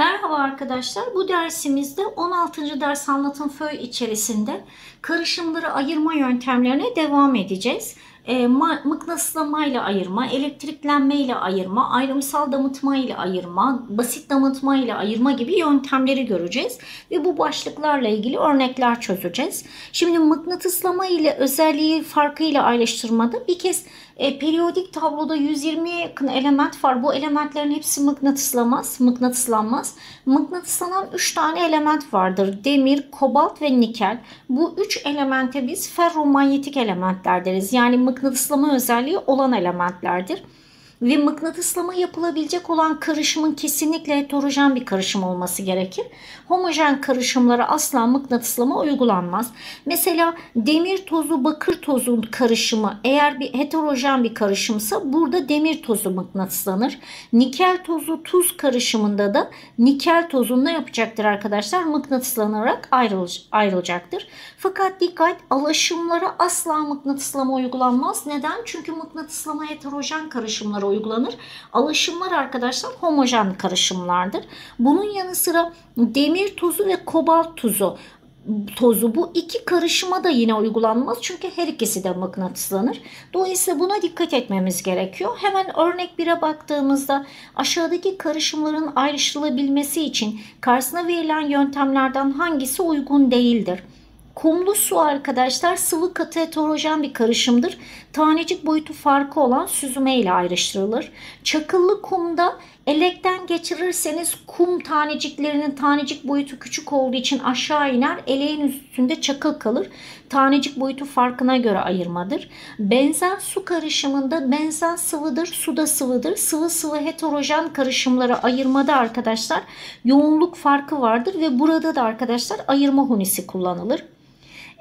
Merhaba arkadaşlar. Bu dersimizde 16. ders anlatım föy içerisinde karışımları ayırma yöntemlerine devam edeceğiz. E, ma mıknatısla ile ayırma, elektriklenme ile ayırma, ayrımsal damıtma ile ayırma, basit damıtma ile ayırma gibi yöntemleri göreceğiz. Ve bu başlıklarla ilgili örnekler çözeceğiz. Şimdi mıknatıslama ile özelliği farkıyla ayrıştırmada bir kez e, periyodik tabloda 120 yakın element var. Bu elementlerin hepsi mıknatıslamaz, mıknatıslanmaz. Mıknatıslanan 3 tane element vardır. Demir, kobalt ve nikel. Bu 3 elemente biz ferromanyetik elementler deriz. Yani mıknatıslama özelliği olan elementlerdir ve mıknatıslama yapılabilecek olan karışımın kesinlikle heterojen bir karışım olması gerekir. Homojen karışımlara asla mıknatıslama uygulanmaz. Mesela demir tozu bakır tozu karışımı eğer bir heterojen bir karışımsa burada demir tozu mıknatıslanır. Nikel tozu tuz karışımında da nikel tozunda yapacaktır arkadaşlar mıknatıslanarak ayrılacak, ayrılacaktır. Fakat dikkat alaşımlara asla mıknatıslama uygulanmaz. Neden? Çünkü mıknatıslama heterojen karışımlara uygulanır. Alaşımlar arkadaşlar homojen karışımlardır. Bunun yanı sıra demir tuzu ve kobalt tuzu tozu bu iki karışıma da yine uygulanmaz çünkü her ikisi de mıknatıslanır. Dolayısıyla buna dikkat etmemiz gerekiyor. Hemen örnek 1'e baktığımızda aşağıdaki karışımların ayrıştırılabilmesi için karşısına verilen yöntemlerden hangisi uygun değildir? Kumlu su arkadaşlar sıvı katı heterojen bir karışımdır. Tanecik boyutu farkı olan süzüme ile ayrıştırılır. Çakıllı kumda Elekten geçirirseniz kum taneciklerinin tanecik boyutu küçük olduğu için aşağı iner. Eleğin üstünde çakıl kalır. Tanecik boyutu farkına göre ayırmadır. Benzen su karışımında benzen sıvıdır, suda sıvıdır. Sıvı sıvı heterojen karışımlara ayırmada arkadaşlar yoğunluk farkı vardır ve burada da arkadaşlar ayırma hunisi kullanılır.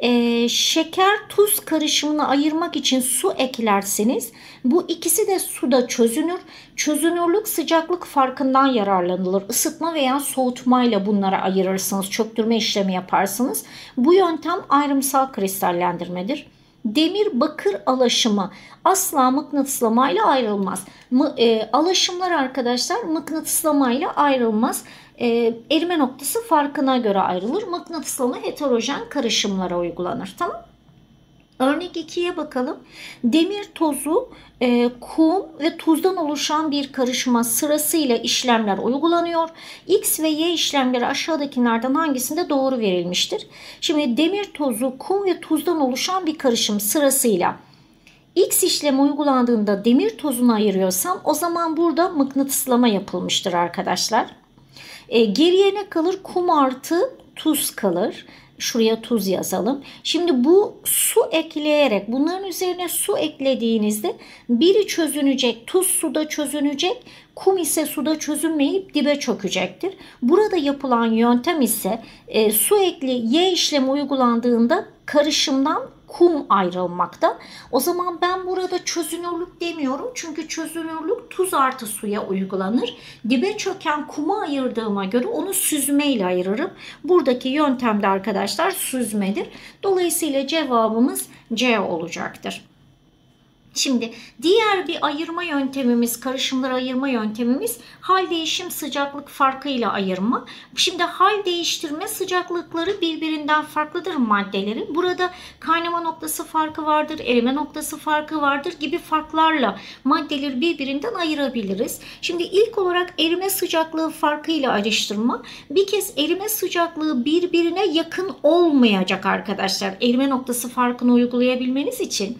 E, şeker tuz karışımını ayırmak için su eklerseniz bu ikisi de suda çözünür. Çözünürlük sıcaklık farkından yararlanılır. Isıtma veya soğutmayla bunlara ayırırsınız. Çöktürme işlemi yaparsınız. Bu yöntem ayrımsal kristallendirmedir. Demir bakır alaşımı asla mıknatıslamayla ayrılmaz. Mı, e, alaşımlar arkadaşlar mıknatıslamayla ayrılmaz e, erime noktası farkına göre ayrılır. Mıknatıslı heterojen karışımlara uygulanır. Tamam Örnek 2'ye bakalım. Demir tozu, e, kum ve tuzdan oluşan bir karışıma sırasıyla işlemler uygulanıyor. X ve Y işlemleri aşağıdakilerden hangisinde doğru verilmiştir? Şimdi demir tozu, kum ve tuzdan oluşan bir karışım sırasıyla X işlemi uygulandığında demir tozunu ayırıyorsam o zaman burada mıknatıslama yapılmıştır arkadaşlar. E, geriye ne kalır? Kum artı tuz kalır. Şuraya tuz yazalım. Şimdi bu su ekleyerek bunların üzerine su eklediğinizde biri çözünecek. Tuz suda çözünecek. Kum ise suda çözünmeyip dibe çökecektir. Burada yapılan yöntem ise e, su ekli y işlemi uygulandığında karışımdan kum ayrılmakta. O zaman ben burada çözünürlük demiyorum. Çünkü çözünürlük tuz artı suya uygulanır. Dibe çöken kumu ayırdığıma göre onu süzme ile ayırırım. Buradaki yöntemde arkadaşlar süzmedir. Dolayısıyla cevabımız C olacaktır. Şimdi diğer bir ayırma yöntemimiz, karışımları ayırma yöntemimiz hal değişim sıcaklık farkıyla ayırma. Şimdi hal değiştirme sıcaklıkları birbirinden farklıdır maddelerin. Burada kaynama noktası farkı vardır, erime noktası farkı vardır gibi farklarla maddeleri birbirinden ayırabiliriz. Şimdi ilk olarak erime sıcaklığı farkıyla ayrıştırma. Bir kez erime sıcaklığı birbirine yakın olmayacak arkadaşlar. Erime noktası farkını uygulayabilmeniz için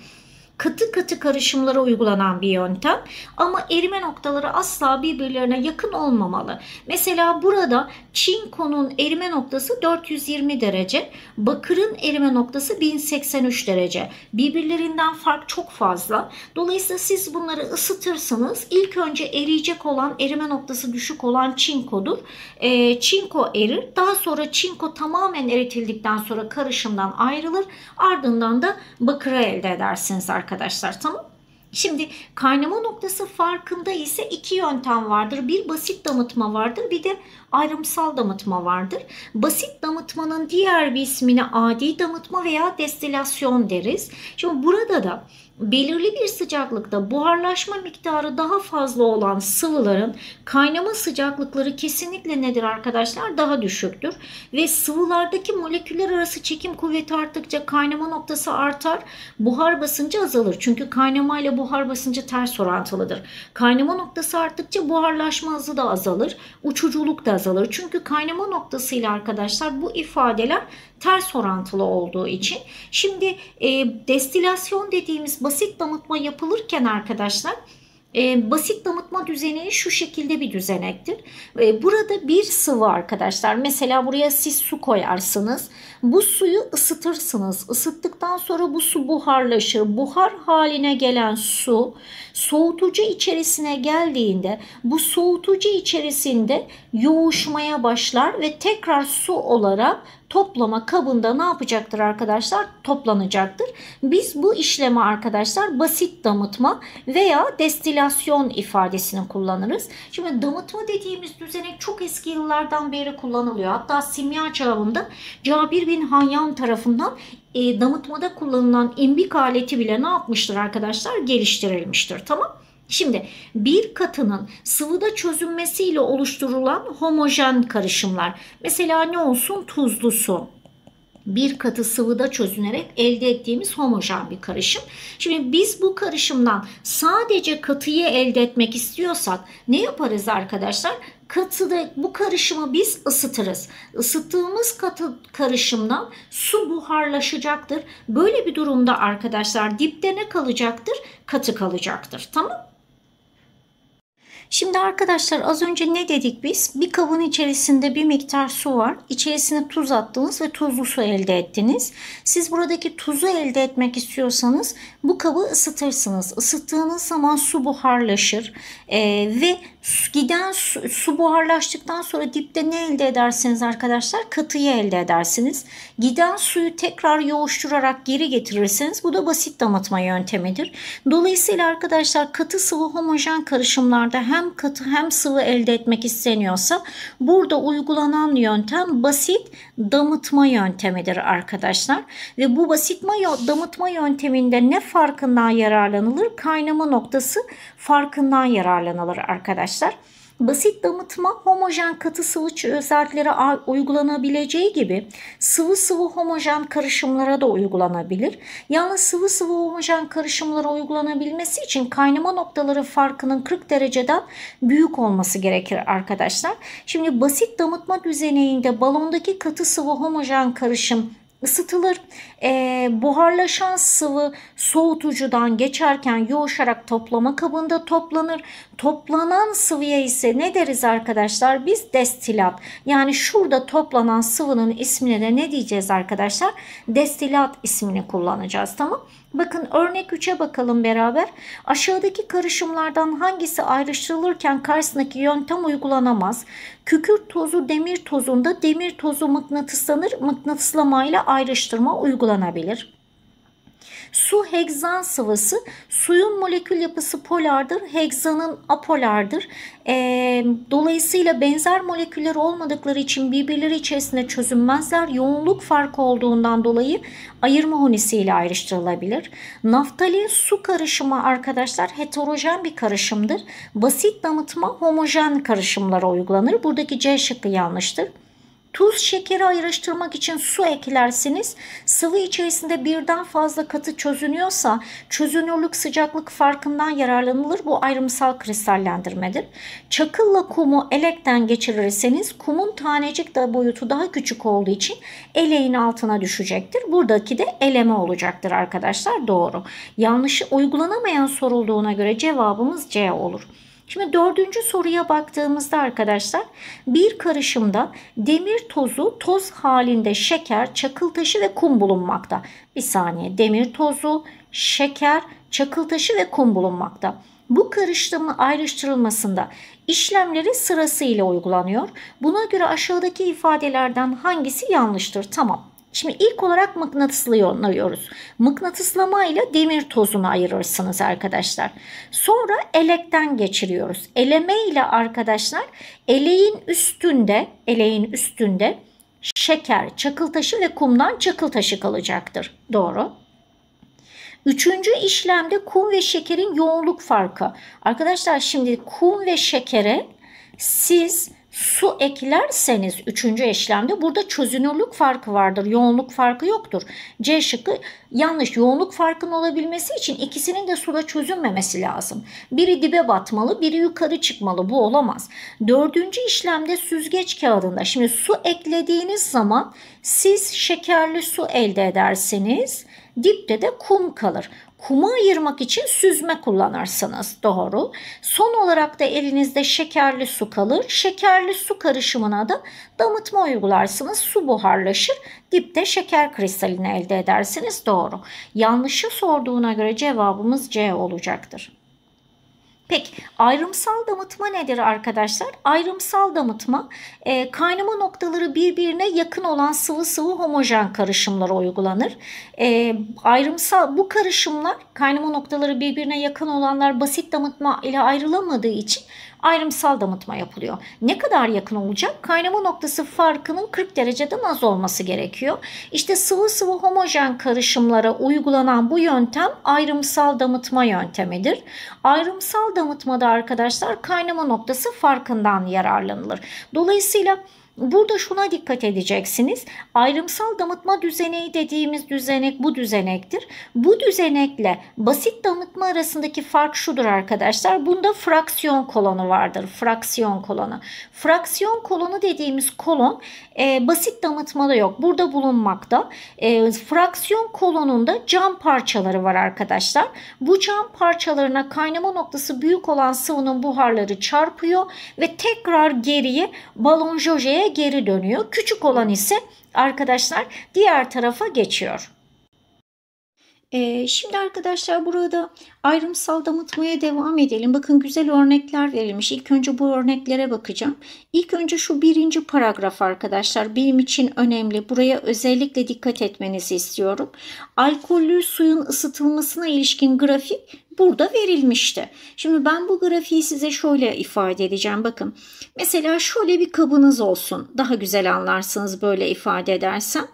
katı katı karışımlara uygulanan bir yöntem ama erime noktaları asla birbirlerine yakın olmamalı. Mesela burada çinkonun erime noktası 420 derece, bakırın erime noktası 1083 derece. Birbirlerinden fark çok fazla. Dolayısıyla siz bunları ısıtırsanız ilk önce eriyecek olan erime noktası düşük olan çinkodur. E, çinko erir. Daha sonra çinko tamamen eritildikten sonra karışımdan ayrılır. Ardından da bakırı elde edersiniz arkadaşlar arkadaşlar tamam Şimdi kaynama noktası farkında ise iki yöntem vardır. Bir basit damıtma vardır bir de ayrımsal damıtma vardır. Basit damıtmanın diğer bir ismine adi damıtma veya destilasyon deriz. Şimdi burada da belirli bir sıcaklıkta buharlaşma miktarı daha fazla olan sıvıların kaynama sıcaklıkları kesinlikle nedir arkadaşlar? Daha düşüktür. Ve sıvılardaki moleküller arası çekim kuvveti arttıkça kaynama noktası artar, buhar basıncı azalır. Çünkü kaynama ile buhar basıncı ters orantılıdır. Kaynama noktası arttıkça buharlaşma hızı da azalır, uçuculuk da azalır. Çünkü kaynama noktasıyla arkadaşlar bu ifadeler ters orantılı olduğu için. Şimdi e, destilasyon dediğimiz basit damıtma yapılırken arkadaşlar e, basit damıtma düzeni şu şekilde bir düzenektir. E, burada bir sıvı arkadaşlar. Mesela buraya siz su koyarsınız. Bu suyu ısıtırsınız. Isıttıktan sonra bu su buharlaşır. Buhar haline gelen su soğutucu içerisine geldiğinde bu soğutucu içerisinde yoğuşmaya başlar ve tekrar su olarak toplama kabında ne yapacaktır arkadaşlar? Toplanacaktır. Biz bu işleme arkadaşlar basit damıtma veya destilasyon ifadesini kullanırız. Şimdi damıtma dediğimiz düzenek çok eski yıllardan beri kullanılıyor. Hatta simya çağında Cabir bin Hanyan tarafından e, damıtmada kullanılan imbik aleti bile ne yapmıştır arkadaşlar? Geliştirilmiştir. Tamam mı? Şimdi bir katının sıvıda çözünmesiyle oluşturulan homojen karışımlar. Mesela ne olsun? Tuzlu su bir katı sıvıda çözünerek elde ettiğimiz homojen bir karışım. Şimdi biz bu karışımdan sadece katıyı elde etmek istiyorsak ne yaparız arkadaşlar? Katıda bu karışımı biz ısıtırız. Isıttığımız katı karışımdan su buharlaşacaktır. Böyle bir durumda arkadaşlar dipte ne kalacaktır? Katı kalacaktır. Tamam Şimdi arkadaşlar az önce ne dedik biz? Bir kabın içerisinde bir miktar su var. İçerisine tuz attınız ve tuzlu su elde ettiniz. Siz buradaki tuzu elde etmek istiyorsanız bu kabı ısıtırsınız. Isıttığınız zaman su buharlaşır e, ve giden su, su buharlaştıktan sonra dipte ne elde edersiniz arkadaşlar? Katıyı elde edersiniz. Giden suyu tekrar yoğuşturarak geri getirirsiniz. Bu da basit damıtma yöntemidir. Dolayısıyla arkadaşlar katı sıvı homojen karışımlarda hem katı hem sıvı elde etmek isteniyorsa burada uygulanan yöntem basit damıtma yöntemidir arkadaşlar. Ve bu basit damıtma yönteminde ne farkından yararlanılır, kaynama noktası farkından yararlanılır arkadaşlar. Basit damıtma homojen katı sıvı özelliklere uygulanabileceği gibi sıvı sıvı homojen karışımlara da uygulanabilir. Yalnız sıvı sıvı homojen karışımlara uygulanabilmesi için kaynama noktaları farkının 40 dereceden büyük olması gerekir arkadaşlar. Şimdi basit damıtma düzeneyinde balondaki katı sıvı homojen karışım ısıtılır. E, buharlaşan sıvı soğutucudan geçerken yoğuşarak toplama kabında toplanır. Toplanan sıvıya ise ne deriz arkadaşlar? Biz destilat. Yani şurada toplanan sıvının ismine de ne diyeceğiz arkadaşlar? Destilat ismini kullanacağız tamam mı? Bakın örnek 3'e bakalım beraber. Aşağıdaki karışımlardan hangisi ayrıştırılırken karşısındaki yöntem uygulanamaz? Kükürt tozu demir tozunda demir tozu mıknatıslanır, mıknatıslamayla ayrıştırma uygulanabilir. Su hegzan sıvısı. Suyun molekül yapısı polardır. Hegzanın apolardır. E, dolayısıyla benzer moleküller olmadıkları için birbirleri içerisinde çözünmezler. Yoğunluk farkı olduğundan dolayı ayırma ile ayrıştırılabilir. Naftalin su karışımı arkadaşlar heterojen bir karışımdır. Basit damıtma homojen karışımlara uygulanır. Buradaki C şıkkı yanlıştır. Tuz şekeri ayrıştırmak için su eklersiniz. Sıvı içerisinde birden fazla katı çözünüyorsa çözünürlük sıcaklık farkından yararlanılır. Bu ayrımsal kristallendirmedir. Çakılla kumu elekten geçirirseniz kumun tanecik da boyutu daha küçük olduğu için eleğin altına düşecektir. Buradaki de eleme olacaktır arkadaşlar. Doğru. Yanlışı uygulanamayan sorulduğuna göre cevabımız C olur. Şimdi dördüncü soruya baktığımızda arkadaşlar bir karışımda demir tozu, toz halinde şeker, çakıl taşı ve kum bulunmakta. Bir saniye demir tozu, şeker, çakıl taşı ve kum bulunmakta. Bu karıştırma ayrıştırılmasında işlemleri sırasıyla uygulanıyor. Buna göre aşağıdaki ifadelerden hangisi yanlıştır? Tamam. Şimdi ilk olarak mıknatıslı yonluyoruz. ile demir tozunu ayırırsınız arkadaşlar. Sonra elekten geçiriyoruz. Eleme ile arkadaşlar eleğin üstünde, eleğin üstünde şeker, çakıl taşı ve kumdan çakıl taşı kalacaktır. Doğru. Üçüncü işlemde kum ve şekerin yoğunluk farkı. Arkadaşlar şimdi kum ve şekere siz su eklerseniz üçüncü eşlemde burada çözünürlük farkı vardır. Yoğunluk farkı yoktur. C şıkkı yanlış. Yoğunluk farkının olabilmesi için ikisinin de suda çözünmemesi lazım. Biri dibe batmalı, biri yukarı çıkmalı. Bu olamaz. Dördüncü işlemde süzgeç kağıdında. Şimdi su eklediğiniz zaman siz şekerli su elde edersiniz, dipte de kum kalır. Kuma ayırmak için süzme kullanırsınız. Doğru. Son olarak da elinizde şekerli su kalır. Şekerli su karışımına da damıtma uygularsınız. Su buharlaşır. Dipte şeker kristalini elde edersiniz. Doğru. Yanlışı sorduğuna göre cevabımız C olacaktır. Peki ayrımsal damıtma nedir arkadaşlar? Ayrımsal damıtma e, kaynama noktaları birbirine yakın olan sıvı sıvı homojen karışımlar uygulanır. E, ayrımsal bu karışımlar kaynama noktaları birbirine yakın olanlar basit damıtma ile ayrılamadığı için ayrımsal damıtma yapılıyor. Ne kadar yakın olacak? Kaynama noktası farkının 40 dereceden az olması gerekiyor. İşte sıvı sıvı homojen karışımlara uygulanan bu yöntem ayrımsal damıtma yöntemidir. Ayrımsal damıtmada arkadaşlar kaynama noktası farkından yararlanılır. Dolayısıyla Burada şuna dikkat edeceksiniz. Ayrımsal damıtma düzeneği dediğimiz düzenek bu düzenektir. Bu düzenekle basit damıtma arasındaki fark şudur arkadaşlar. Bunda fraksiyon kolonu vardır. Fraksiyon kolonu. Fraksiyon kolonu dediğimiz kolon e, basit damıtmada yok. Burada bulunmakta. E, fraksiyon kolonunda cam parçaları var arkadaşlar. Bu cam parçalarına kaynama noktası büyük olan sıvının buharları çarpıyor ve tekrar geriye balon jojeye geri dönüyor. Küçük olan ise arkadaşlar diğer tarafa geçiyor. Ee, şimdi arkadaşlar burada ayrımsal damıtmaya devam edelim. Bakın güzel örnekler verilmiş. İlk önce bu örneklere bakacağım. İlk önce şu birinci paragraf arkadaşlar benim için önemli. Buraya özellikle dikkat etmenizi istiyorum. Alkollü suyun ısıtılmasına ilişkin grafik burada verilmişti. Şimdi ben bu grafiği size şöyle ifade edeceğim. Bakın mesela şöyle bir kabınız olsun. Daha güzel anlarsınız böyle ifade edersem.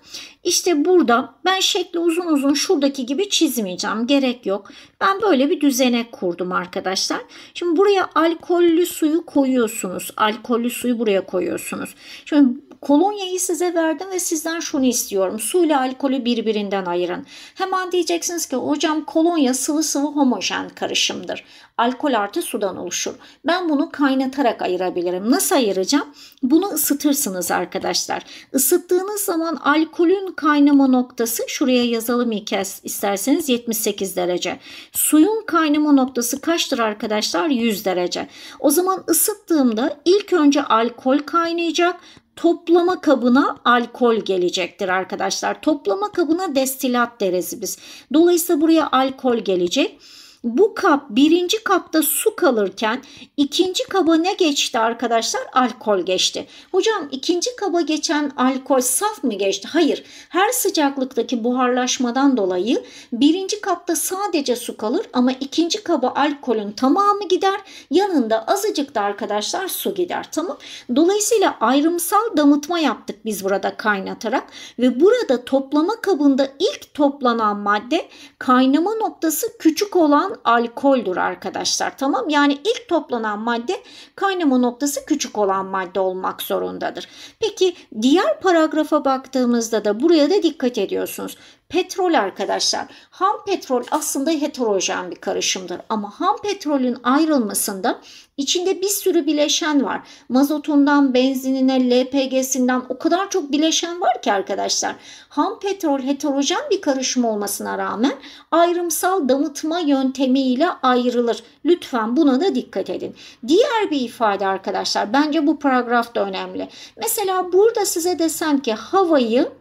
İşte burada ben şekli uzun uzun şuradaki gibi çizmeyeceğim. Gerek yok. Ben böyle bir düzenek kurdum arkadaşlar. Şimdi buraya alkollü suyu koyuyorsunuz. Alkollü suyu buraya koyuyorsunuz. Şimdi kolonyayı size verdim ve sizden şunu istiyorum. Su ile alkolü birbirinden ayırın. Hemen diyeceksiniz ki hocam kolonya sıvı sıvı homojen bileşen karışımdır. Alkol artı sudan oluşur. Ben bunu kaynatarak ayırabilirim. Nasıl ayıracağım? Bunu ısıtırsınız arkadaşlar. Isıttığınız zaman alkolün kaynama noktası şuraya yazalım ilk isterseniz 78 derece. Suyun kaynama noktası kaçtır arkadaşlar? 100 derece. O zaman ısıttığımda ilk önce alkol kaynayacak toplama kabına alkol gelecektir arkadaşlar. Toplama kabına destilat deriz biz. Dolayısıyla buraya alkol gelecek. Bu kap birinci kapta su kalırken ikinci kaba ne geçti arkadaşlar? Alkol geçti. Hocam ikinci kaba geçen alkol saf mı geçti? Hayır. Her sıcaklıktaki buharlaşmadan dolayı birinci kapta sadece su kalır ama ikinci kaba alkolün tamamı gider. Yanında azıcık da arkadaşlar su gider. Tamam. Dolayısıyla ayrımsal damıtma yaptık biz burada kaynatarak ve burada toplama kabında ilk toplanan madde kaynama noktası küçük olan alkoldür arkadaşlar. Tamam yani ilk toplanan madde kaynama noktası küçük olan madde olmak zorundadır. Peki diğer paragrafa baktığımızda da buraya da dikkat ediyorsunuz. Petrol arkadaşlar ham petrol aslında heterojen bir karışımdır ama ham petrolün ayrılmasında içinde bir sürü bileşen var. Mazotundan benzinine LPG'sinden o kadar çok bileşen var ki arkadaşlar. Ham petrol heterojen bir karışım olmasına rağmen ayrımsal damıtma yöntemiyle ayrılır. Lütfen buna da dikkat edin. Diğer bir ifade arkadaşlar bence bu paragraf da önemli. Mesela burada size desem ki havayı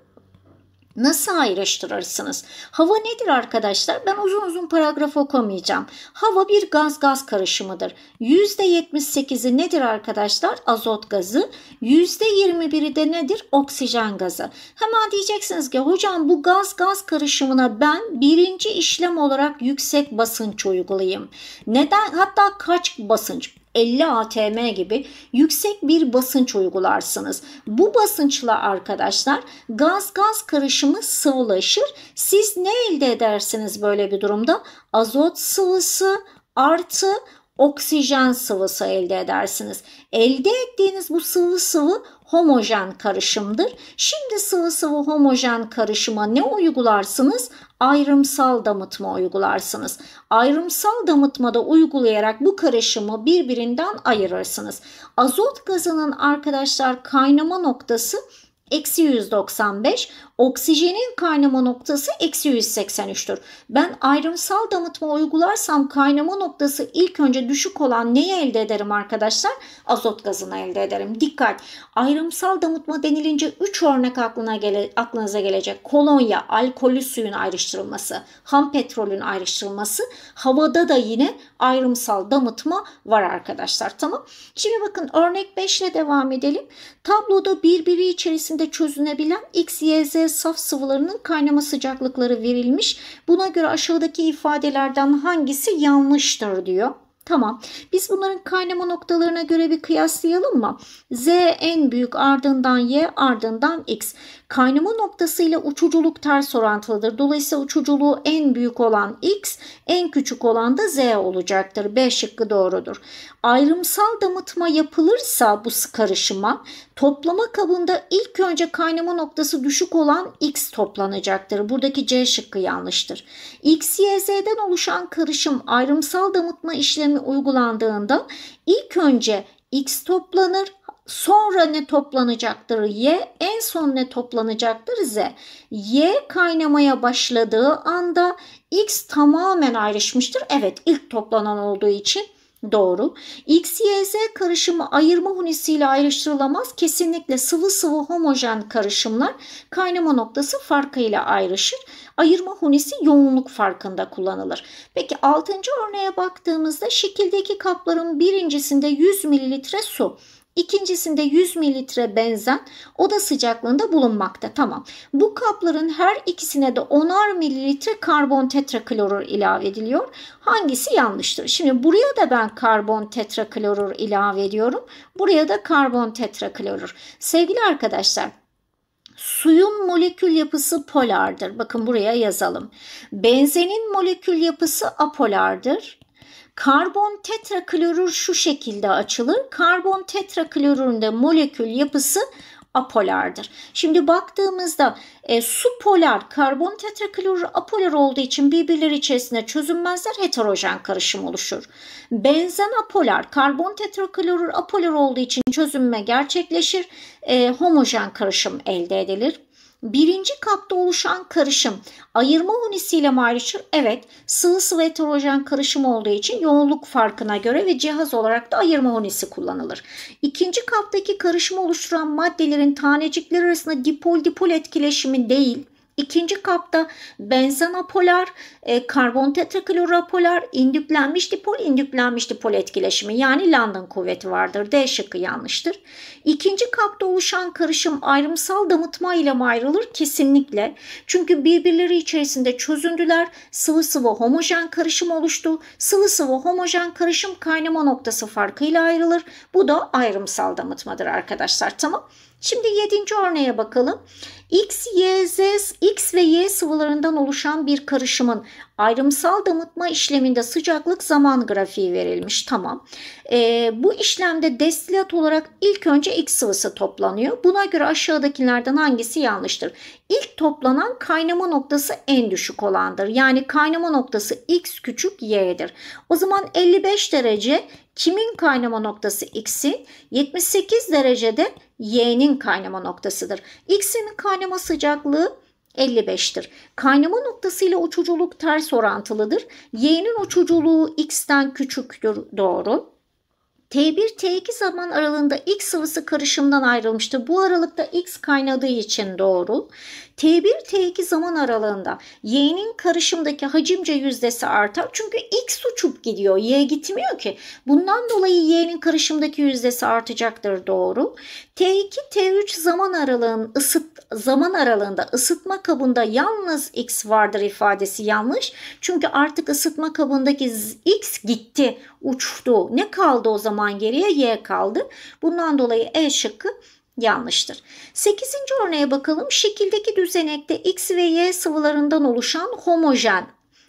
Nasıl ayrıştırırsınız? Hava nedir arkadaşlar? Ben uzun uzun paragraf okumayacağım. Hava bir gaz gaz karışımıdır. %78'i nedir arkadaşlar? Azot gazı. %21'i de nedir? Oksijen gazı. Hemen diyeceksiniz ki hocam bu gaz gaz karışımına ben birinci işlem olarak yüksek basınç uygulayayım. Neden? Hatta kaç basınç? 50 atm gibi yüksek bir basınç uygularsınız. Bu basınçla arkadaşlar gaz gaz karışımı sıvılaşır. Siz ne elde edersiniz böyle bir durumda? Azot sıvısı artı oksijen sıvısı elde edersiniz. Elde ettiğiniz bu sıvı sıvı homojen karışımdır. Şimdi sıvı sıvı homojen karışıma ne uygularsınız? Ayrımsal damıtma uygularsınız. Ayrımsal damıtmada uygulayarak bu karışımı birbirinden ayırırsınız. Azot gazının arkadaşlar kaynama noktası eksi 195. Oksijenin kaynama noktası eksi 183'tür. Ben ayrımsal damıtma uygularsam kaynama noktası ilk önce düşük olan neyi elde ederim arkadaşlar? Azot gazını elde ederim. Dikkat! Ayrımsal damıtma denilince 3 örnek aklına gele, aklınıza gelecek. Kolonya, alkolü suyun ayrıştırılması, ham petrolün ayrıştırılması. Havada da yine ayrımsal damıtma var arkadaşlar. Tamam. Şimdi bakın örnek 5 ile devam edelim. Tabloda birbiri içerisinde madde çözünebilen X, Y, Z saf sıvılarının kaynama sıcaklıkları verilmiş. Buna göre aşağıdaki ifadelerden hangisi yanlıştır diyor. Tamam. Biz bunların kaynama noktalarına göre bir kıyaslayalım mı? Z en büyük ardından Y ardından X. Kaynama noktasıyla uçuculuk ters orantılıdır. Dolayısıyla uçuculuğu en büyük olan X, en küçük olan da Z olacaktır. B şıkkı doğrudur. Ayrımsal damıtma yapılırsa bu karışıma Toplama kabında ilk önce kaynama noktası düşük olan X toplanacaktır. Buradaki C şıkkı yanlıştır. X, Y, Z'den oluşan karışım ayrımsal damıtma işlemi uygulandığında ilk önce X toplanır, sonra ne toplanacaktır? Y en son ne toplanacaktır? Z. Y kaynamaya başladığı anda X tamamen ayrışmıştır. Evet ilk toplanan olduğu için Doğru. X Y Z karışımı ayırma hunisiyle ayrıştırılamaz. Kesinlikle sıvı sıvı homojen karışımlar kaynama noktası farkıyla ayrışır. Ayırma hunisi yoğunluk farkında kullanılır. Peki 6. örneğe baktığımızda şekildeki kapların birincisinde 100 mililitre su, İkincisinde 100 mililitre benzen oda sıcaklığında bulunmakta. Tamam. Bu kapların her ikisine de 10'ar mililitre karbon tetraklorür ilave ediliyor. Hangisi yanlıştır? Şimdi buraya da ben karbon tetraklorür ilave ediyorum. Buraya da karbon tetraklorür. Sevgili arkadaşlar Suyun molekül yapısı polardır. Bakın buraya yazalım. Benzenin molekül yapısı apolardır. Karbon tetraklorür şu şekilde açılır. Karbon tetraklorürün de molekül yapısı apolardır. Şimdi baktığımızda e, su polar, karbon tetraklorür apolar olduğu için birbirleri içerisinde çözünmezler heterojen karışım oluşur. Benzen apolar, karbon tetraklorür apolar olduğu için çözünme gerçekleşir, e, homojen karışım elde edilir. Birinci kapta oluşan karışım ayırma hunisiyle ayrışır. Evet sıvı sıvı heterojen karışım olduğu için yoğunluk farkına göre ve cihaz olarak da ayırma hunisi kullanılır. İkinci kaptaki karışımı oluşturan maddelerin tanecikleri arasında dipol dipol etkileşimi değil İkinci kapta benzen apolar, e, karbon tetrakloroapolar, indüklenmiş dipol, indüklenmiş dipol etkileşimi yani London kuvveti vardır. D şıkkı yanlıştır. İkinci kapta oluşan karışım ayrımsal damıtma ile mi ayrılır? Kesinlikle. Çünkü birbirleri içerisinde çözündüler. Sıvı sıvı homojen karışım oluştu. Sıvı sıvı homojen karışım kaynama noktası farkıyla ayrılır. Bu da ayrımsal damıtmadır arkadaşlar. Tamam Şimdi yedinci örneğe bakalım. X, Y, Z, X ve Y sıvılarından oluşan bir karışımın Ayrımsal damıtma işleminde sıcaklık zaman grafiği verilmiş. Tamam. E, bu işlemde destilat olarak ilk önce X sıvısı toplanıyor. Buna göre aşağıdakilerden hangisi yanlıştır? İlk toplanan kaynama noktası en düşük olandır. Yani kaynama noktası X küçük Y'dir. O zaman 55 derece kimin kaynama noktası x'in 78 derecede y'nin kaynama noktasıdır. x'in kaynama sıcaklığı 55'tir. Kaynama noktasıyla uçuculuk ters orantılıdır. Y'nin uçuculuğu x'ten küçüktür doğru. T1-T2 zaman aralığında X sıvısı karışımdan ayrılmıştı. Bu aralıkta X kaynadığı için doğru. T1-T2 zaman aralığında Y'nin karışımdaki hacimce yüzdesi artar. Çünkü X uçup gidiyor. Y gitmiyor ki. Bundan dolayı Y'nin karışımdaki yüzdesi artacaktır doğru. T2-T3 zaman aralığın ısıt zaman aralığında ısıtma kabında yalnız X vardır ifadesi yanlış. Çünkü artık ısıtma kabındaki X gitti, uçtu. Ne kaldı o zaman geriye? Y kaldı. Bundan dolayı E şıkkı yanlıştır. Sekizinci örneğe bakalım. Şekildeki düzenekte X ve Y sıvılarından oluşan homojen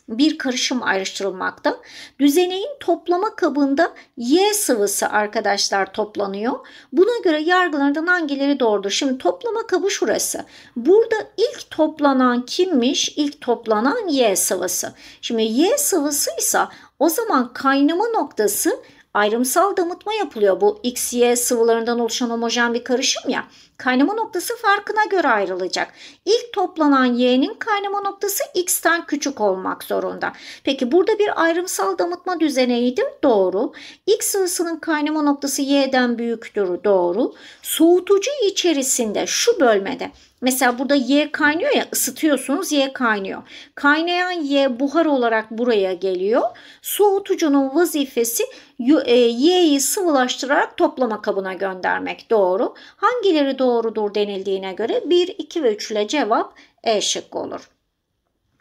bir karışım ayrıştırılmakta. Düzeneğin toplama kabında Y sıvısı arkadaşlar toplanıyor. Buna göre yargılarından hangileri doğrudur? Şimdi toplama kabı şurası. Burada ilk toplanan kimmiş? İlk toplanan Y sıvısı. Şimdi Y sıvısıysa o zaman kaynama noktası ayrımsal damıtma yapılıyor. Bu X, Y sıvılarından oluşan homojen bir karışım ya. Kaynama noktası farkına göre ayrılacak. İlk toplanan y'nin kaynama noktası x'ten küçük olmak zorunda. Peki burada bir ayrımsal damıtma düzeneydi Doğru. X ısının kaynama noktası y'den büyüktür. Doğru. Soğutucu içerisinde şu bölmede Mesela burada Y kaynıyor ya ısıtıyorsunuz Y kaynıyor. Kaynayan Y buhar olarak buraya geliyor. Soğutucunun vazifesi e, Y'yi sıvılaştırarak toplama kabına göndermek. Doğru. Hangileri doğru? doğrudur denildiğine göre 1, 2 ve 3 ile cevap E şıkkı olur.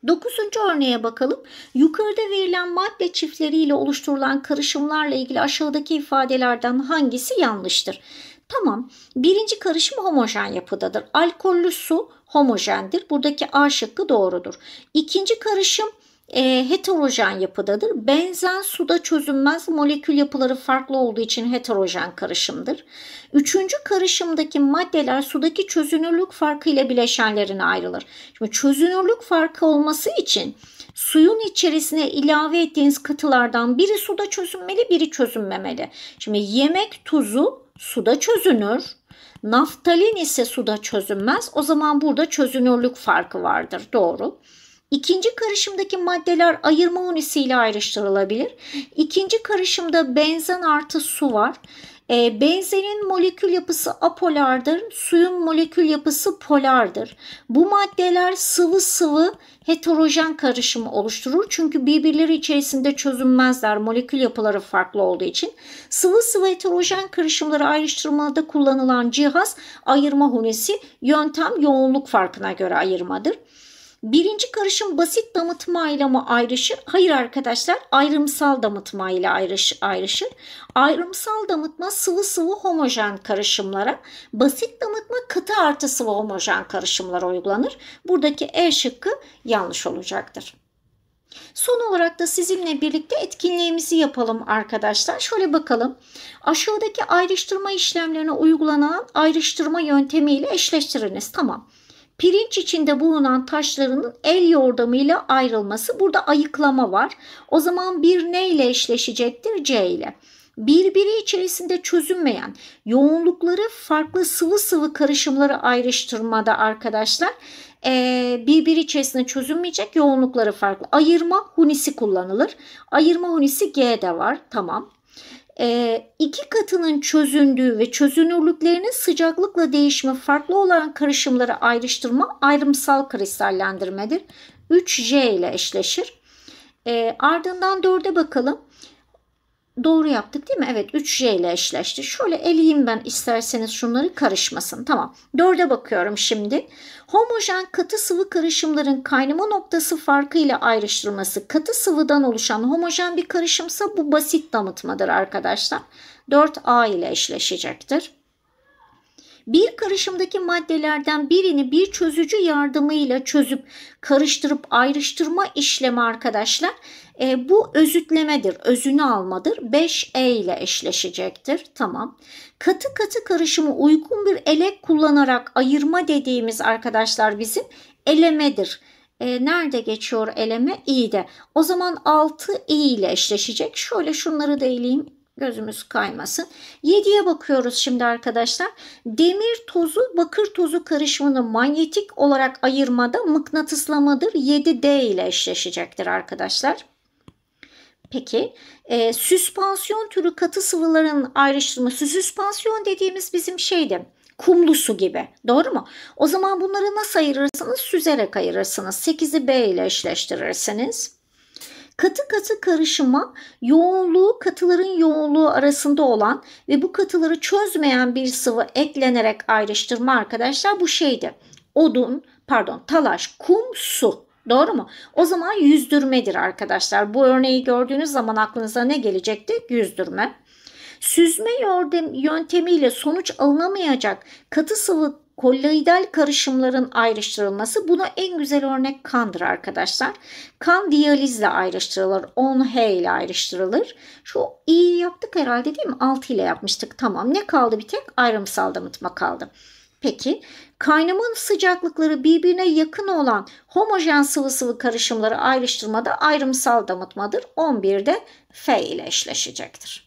Dokuzuncu örneğe bakalım. Yukarıda verilen madde çiftleriyle oluşturulan karışımlarla ilgili aşağıdaki ifadelerden hangisi yanlıştır? Tamam. Birinci karışım homojen yapıdadır. Alkollü su homojendir. Buradaki A şıkkı doğrudur. İkinci karışım e, heterojen yapıdadır. Benzen suda çözünmez molekül yapıları farklı olduğu için heterojen karışımdır. Üçüncü karışımdaki maddeler sudaki çözünürlük farkıyla bileşenlerine ayrılır. Şimdi çözünürlük farkı olması için suyun içerisine ilave ettiğiniz katılardan biri suda çözünmeli biri çözünmemeli. Şimdi yemek tuzu suda çözünür. Naftalin ise suda çözünmez. O zaman burada çözünürlük farkı vardır. Doğru. İkinci karışımdaki maddeler ayırma unisiyle ayrıştırılabilir. İkinci karışımda benzen artı su var. E, benzenin molekül yapısı apolardır, suyun molekül yapısı polardır. Bu maddeler sıvı sıvı heterojen karışımı oluşturur. Çünkü birbirleri içerisinde çözünmezler molekül yapıları farklı olduğu için. Sıvı sıvı heterojen karışımları ayrıştırmada kullanılan cihaz ayırma hunisi, yöntem yoğunluk farkına göre ayırmadır. Birinci karışım basit damıtma ile mi ayrışır? Hayır arkadaşlar ayrımsal damıtmayla ayrış, ayrışır. Ayrımsal damıtma sıvı sıvı homojen karışımlara, basit damıtma katı artı sıvı homojen karışımlara uygulanır. Buradaki E şıkkı yanlış olacaktır. Son olarak da sizinle birlikte etkinliğimizi yapalım arkadaşlar. Şöyle bakalım. Aşağıdaki ayrıştırma işlemlerine uygulanan ayrıştırma yöntemiyle eşleştiriniz. Tamam pirinç içinde bulunan taşlarının el yordamıyla ayrılması. Burada ayıklama var. O zaman bir ne ile eşleşecektir? C ile birbiri içerisinde çözünmeyen yoğunlukları farklı sıvı sıvı karışımları ayrıştırmada arkadaşlar birbiri içerisinde çözünmeyecek yoğunlukları farklı. Ayırma hunisi kullanılır. Ayırma hunisi G de var. Tamam e, iki katının çözündüğü ve çözünürlüklerinin sıcaklıkla değişimi farklı olan karışımları ayrıştırma ayrımsal kristallendirmedir. 3J ile eşleşir. E, ardından 4'e bakalım. Doğru yaptık değil mi? Evet 3J ile eşleşti. Şöyle eleyeyim ben isterseniz şunları karışmasın. Tamam. 4'e bakıyorum şimdi. Homojen katı sıvı karışımların kaynama noktası farkıyla ayrıştırılması katı sıvıdan oluşan homojen bir karışımsa bu basit damıtmadır arkadaşlar. 4A ile eşleşecektir. Bir karışımdaki maddelerden birini bir çözücü yardımıyla çözüp karıştırıp ayrıştırma işlemi arkadaşlar e, bu özütlemedir, özünü almadır. 5E ile eşleşecektir. Tamam. Katı katı karışımı uygun bir elek kullanarak ayırma dediğimiz arkadaşlar bizim elemedir. E, nerede geçiyor eleme? İ'de. O zaman 6 E ile eşleşecek. Şöyle şunları da eğileyim. Gözümüz kaymasın. 7'ye bakıyoruz şimdi arkadaşlar. Demir tozu bakır tozu karışımını manyetik olarak ayırmada mıknatıslamadır. 7D ile eşleşecektir arkadaşlar. Peki e, süspansiyon türü katı sıvıların ayrıştırılması süspansiyon dediğimiz bizim şeydi kumlu su gibi. Doğru mu? O zaman bunları nasıl ayırırsınız? Süzerek ayırırsınız. 8'i B ile eşleştirirsiniz. Katı katı karışıma yoğunluğu katıların yoğunluğu arasında olan ve bu katıları çözmeyen bir sıvı eklenerek ayrıştırma arkadaşlar bu şeydi. Odun, pardon talaş, kum, su. Doğru mu? O zaman yüzdürmedir arkadaşlar. Bu örneği gördüğünüz zaman aklınıza ne gelecekti? Yüzdürme. Süzme yöntemiyle sonuç alınamayacak katı sıvı kolloidal karışımların ayrıştırılması buna en güzel örnek kandır arkadaşlar. Kan diyalizle ayrıştırılır. 10H ile ayrıştırılır. Şu iyi yaptık herhalde değil mi? 6 ile yapmıştık. Tamam ne kaldı bir tek? Ayrımsal damıtma kaldı. Peki Kaynamanın sıcaklıkları birbirine yakın olan homojen sıvı sıvı karışımları ayrıştırmada ayrımsal damıtmadır. 11'de F ile eşleşecektir.